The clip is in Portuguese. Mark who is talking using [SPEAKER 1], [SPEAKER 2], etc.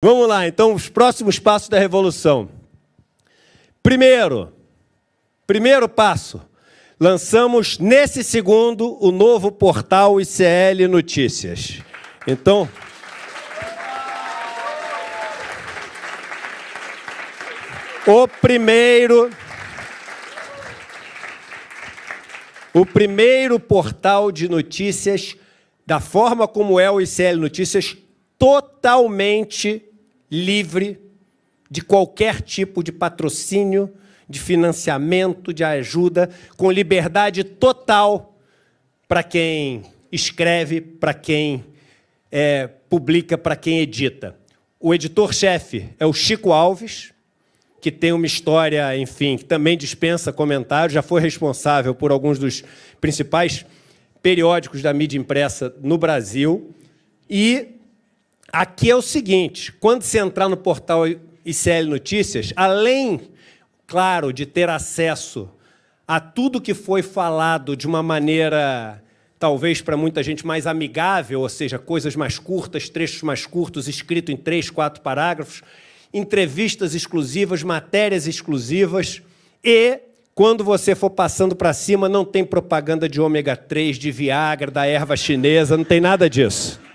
[SPEAKER 1] Vamos lá, então, os próximos passos da revolução. Primeiro, primeiro passo, lançamos nesse segundo o novo portal ICL Notícias. Então. O primeiro. O primeiro portal de notícias, da forma como é o ICL Notícias, totalmente livre de qualquer tipo de patrocínio, de financiamento, de ajuda, com liberdade total para quem escreve, para quem é, publica, para quem edita. O editor-chefe é o Chico Alves, que tem uma história, enfim, que também dispensa comentários, já foi responsável por alguns dos principais periódicos da mídia impressa no Brasil e aqui é o seguinte: quando você entrar no portal ICL Notícias, além, claro, de ter acesso a tudo que foi falado de uma maneira talvez para muita gente mais amigável, ou seja, coisas mais curtas, trechos mais curtos, escrito em três, quatro parágrafos, entrevistas exclusivas, matérias exclusivas e quando você for passando para cima, não tem propaganda de ômega 3, de Viagra, da erva chinesa, não tem nada disso.